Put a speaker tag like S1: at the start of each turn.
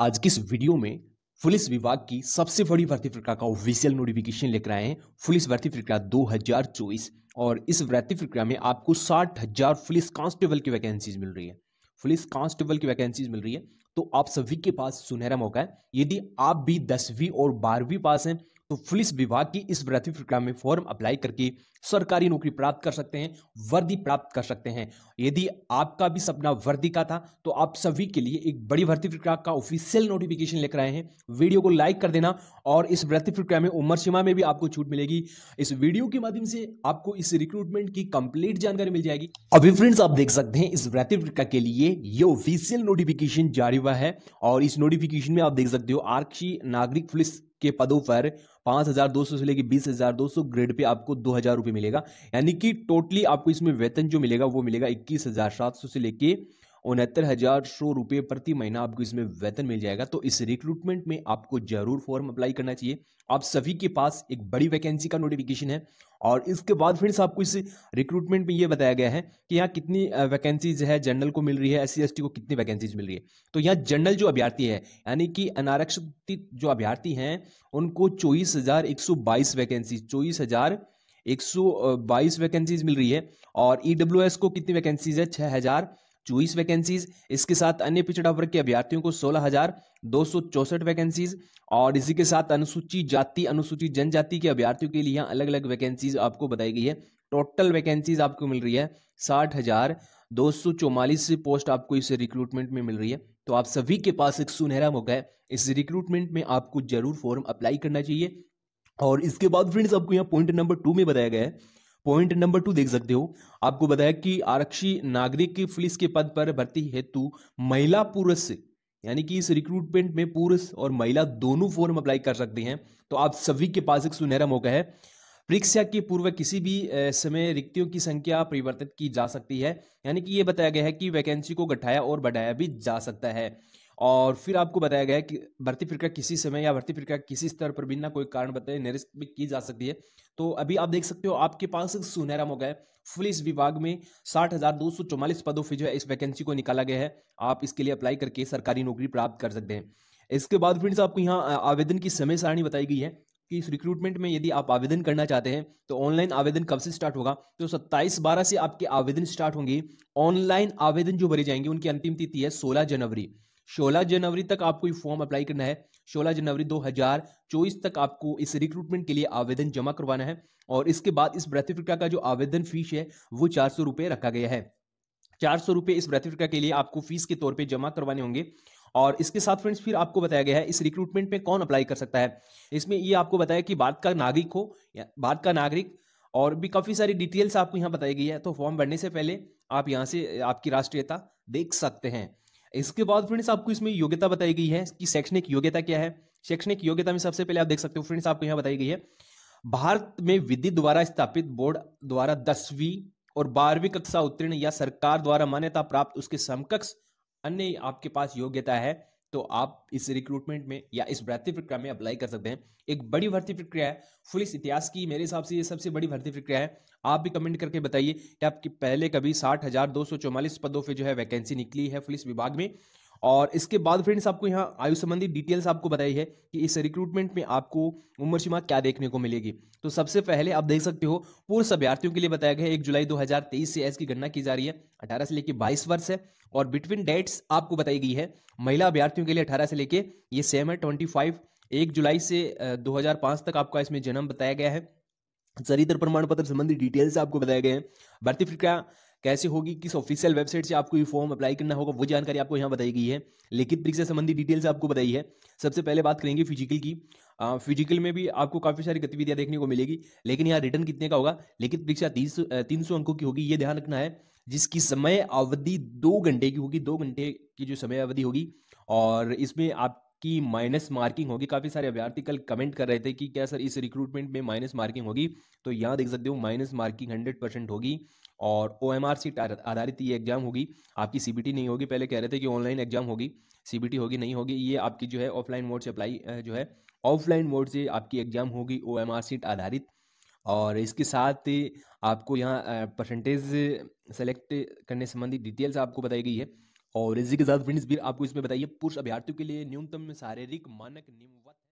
S1: आज की इस वीडियो में पुलिस विभाग की सबसे बड़ी भर्ती प्रक्रिया का ऑफिशियल नोटिफिकेशन लेकर आए हैं पुलिस भर्ती प्रक्रिया दो हजार चौबीस और इस भर्ती प्रक्रिया में आपको साठ हजार पुलिस कांस्टेबल की वैकेंसीज मिल रही है पुलिस कांस्टेबल की वैकेंसीज मिल रही है तो आप सभी के पास सुनहरा मौका है यदि आप भी दसवीं और बारहवीं पास हैं तो पुलिस विभाग की इस भर्ती प्रक्रिया में फॉर्म अप्लाई करके सरकारी नौकरी प्राप्त कर सकते हैं वर्दी प्राप्त कर सकते हैं यदि आपका भी सपना वर्दी का था तो आप सभी के लिए एक बड़ी भर्ती प्रक्रिया का ऑफिशियल नोटिफिकेशन लेकर आए हैं वीडियो को लाइक कर देना और इस भर्ती प्रक्रिया में उम्र सीमा में भी आपको छूट मिलेगी इस वीडियो के माध्यम से आपको इस रिक्रूटमेंट की कंप्लीट जानकारी मिल जाएगी अभी फ्रेंड्स आप देख सकते हैं इस भर्ती प्रक्रिया के लिए ये ऑफिशियल नोटिफिकेशन जारी हुआ है और इस नोटिफिकेशन में आप देख सकते हो आरक्षी नागरिक पुलिस के पदों पर पांच हजार दो सौ से लेकर बीस हजार दो सौ ग्रेड पे आपको दो हजार रुपए मिलेगा यानी कि टोटली आपको इसमें वेतन जो मिलेगा वो मिलेगा इक्कीस हजार सात सौ से लेकर उनहत्तर हज़ार सौ रुपये प्रति महीना आपको इसमें वेतन मिल जाएगा तो इस रिक्रूटमेंट में आपको जरूर फॉर्म अप्लाई करना चाहिए आप सभी के पास एक बड़ी वैकेंसी का नोटिफिकेशन है और इसके बाद फ्रेंड्स आपको इस रिक्रूटमेंट में यह बताया गया है कि यहाँ कितनी वैकेंसीज है जनरल को मिल रही है एस सी को कितनी वैकेंसीज मिल रही है तो यहाँ जनरल जो अभ्यर्थी है यानी कि अनारक्षित जो अभ्यर्थी हैं उनको चौबीस हज़ार एक सौ बाईस वैकेंसी चौबीस हज़ार एक सौ बाईस वैकेंसीज मिल रही है और ई e एस को कितनी वैकेंसीज है छह हज़ार चौबीस वैकेंसीज इसके साथ अन्य पिछड़ा वर्ग के अभ्यर्थियों को सोलह हजार दो सौ चौसठ वैकेंसीज और इसी के साथ अनुसूचित जाति अनुसूचित जनजाति के अभ्यर्थियों के लिए अलग अलग वैकेंसीज आपको बताई गई है टोटल वैकेंसीज आपको मिल रही है साठ हजार दो सौ चौवालीस पोस्ट आपको इस रिक्रूटमेंट में मिल रही है तो आप सभी के पास एक सुनहरा मौका है इस रिक्रूटमेंट में आपको जरूर फॉर्म अप्लाई करना चाहिए और इसके बाद फ्रेंड्स आपको यहाँ पॉइंट नंबर टू में बताया गया है पॉइंट नंबर टू देख सकते हो आपको बताया कि आरक्षी नागरिक की पुलिस के पद पर भर्ती हेतु महिला पुरुष यानी कि इस रिक्रूटमेंट में पुरुष और महिला दोनों फॉर्म अप्लाई कर सकते हैं तो आप सभी के पास एक सुनहरा मौका है परीक्षा के पूर्व किसी भी समय रिक्तियों की संख्या परिवर्तित की जा सकती है यानी कि यह बताया गया है कि वैकेंसी को घटाया और बढ़ाया भी जा सकता है और फिर आपको बताया गया है कि भर्ती प्रक्रिया किसी समय या भर्ती प्रक्रिया किसी स्तर पर बिना कोई कारण बताए निरस्त भी की जा सकती है तो अभी आप देख सकते हो आपके पास सुनहरा मौका है पुलिस विभाग में साठ हजार दो सौ चौवालीस पदों पर जो है इस वैकेंसी को निकाला गया है आप इसके लिए अप्लाई करके सरकारी नौकरी प्राप्त कर सकते हैं इसके बाद फ्रेंड्स आपको यहाँ आवेदन की समय सारणी बताई गई है कि इस रिक्रूटमेंट में यदि आप आवेदन करना चाहते हैं तो ऑनलाइन आवेदन कब से स्टार्ट होगा तो 27 बारह से आपके आवेदन स्टार्ट होंगे ऑनलाइन आवेदन जो भरे जाएंगे उनकी अंतिम तिथि है 16 जनवरी सोलह जनवरी तक आपको ये फॉर्म अप्लाई करना है सोलह जनवरी 2024 तक आपको इस रिक्रूटमेंट के लिए आवेदन जमा करवाना है और इसके बाद इस ब्रतिफिका का जो आवेदन फीस है वो चार सौ रुपए रखा गया है चार सौ रुपए इस ब्रतिफिका के लिए आपको फीस के तौर पर जमा करवाने होंगे और इसके साथ फ्रेंड्स फिर आपको बताया गया है इस रिक्रूटमेंट में कौन अप्लाई कर सकता है इसमें ये आपको बताया कि भारत का नागरिक हो या भारत का नागरिक और भी काफ़ी सारी डिटेल्स आपको यहाँ बताई गई है तो फॉर्म भरने से पहले आप यहाँ से आपकी राष्ट्रीयता देख सकते हैं इसके बाद फ्रेंड्स आपको इसमें योग्यता बताई गई है कि शैक्षणिक योग्यता क्या है शैक्षणिक योग्यता में सबसे पहले आप देख सकते हो फ्रेंड्स आपको यहाँ बताई गई है भारत में विधि द्वारा स्थापित बोर्ड द्वारा दसवीं और बारहवीं कक्षा उत्तीर्ण या सरकार द्वारा मान्यता प्राप्त उसके समकक्ष अन्य आपके पास योग्यता है तो आप इस रिक्रूटमेंट में या इस भर्ती प्रक्रिया में अप्लाई कर सकते हैं एक बड़ी भर्ती प्रक्रिया है पुलिस इतिहास की मेरे हिसाब से ये सबसे बड़ी भर्ती प्रक्रिया है आप भी कमेंट करके बताइए कि आपकी पहले कभी साठ हजार दो सौ चौवालीस पदों पर जो है वैकेंसी निकली है पुलिस विभाग में और इसके बाद फ्रेंड्स आपको यहाँ आयु संबंधी डिटेल्स आपको बताई है कि इस रिक्रूटमेंट में आपको उम्र सीमा क्या देखने को मिलेगी तो सबसे पहले आप देख सकते हो पूर्व अभ्यार्थियों के लिए बताया गया है एक जुलाई 2023 से एज की गणना की जा रही है 18 से लेकर 22 वर्ष है और बिटवीन डेट्स आपको बताई गई है महिला अभ्यार्थियों के लिए अठारह से लेके ये सेम है ट्वेंटी एक जुलाई से दो तक आपका इसमें जन्म बताया गया है चरित्र प्रमाण पत्र संबंधी डिटेल्स आपको बताए गए हैं भर्ती प्रक्रिया कैसे होगी किस ऑफिशियल वेबसाइट से आपको ये फॉर्म अप्लाई करना होगा वो जानकारी आपको यहाँ बताई गई है लिखित परीक्षा संबंधी डिटेल्स आपको बताई है सबसे पहले बात करेंगे फिजिकल की फिजिकल में भी आपको काफ़ी सारी गतिविधियां देखने को मिलेगी लेकिन यहाँ रिटर्न कितने का होगा लिखित परीक्षा तीन सौ अंकों की होगी ये ध्यान रखना है जिसकी समय अवधि दो घंटे की होगी दो घंटे की जो समय अवधि होगी और इसमें आप की माइनस मार्किंग होगी काफी सारे अभ्यर्थी कल कमेंट कर रहे थे कि क्या सर इस रिक्रूटमेंट में माइनस मार्किंग होगी तो यहाँ देख सकते हो माइनस मार्किंग हंड्रेड परसेंट होगी और ओ एम आर सीट आधारित ये एग्जाम होगी आपकी सी बी टी नहीं होगी पहले कह रहे थे कि ऑनलाइन एग्जाम होगी सी बी टी होगी नहीं होगी ये आपकी जो है ऑफलाइन मोड से अप्लाई जो है ऑफलाइन मोड से आपकी एग्जाम होगी ओ एम आर सीट आधारित और इसके साथ आपको यहाँ परसेंटेज सेलेक्ट करने संबंधी डिटेल्स आपको बताई गई है और इसी के साथ फ्रेंड्स भी आपको इसमें बताइए पुरुष अभ्यार्थियों के लिए न्यूनतम शारीरिक मानक निम्न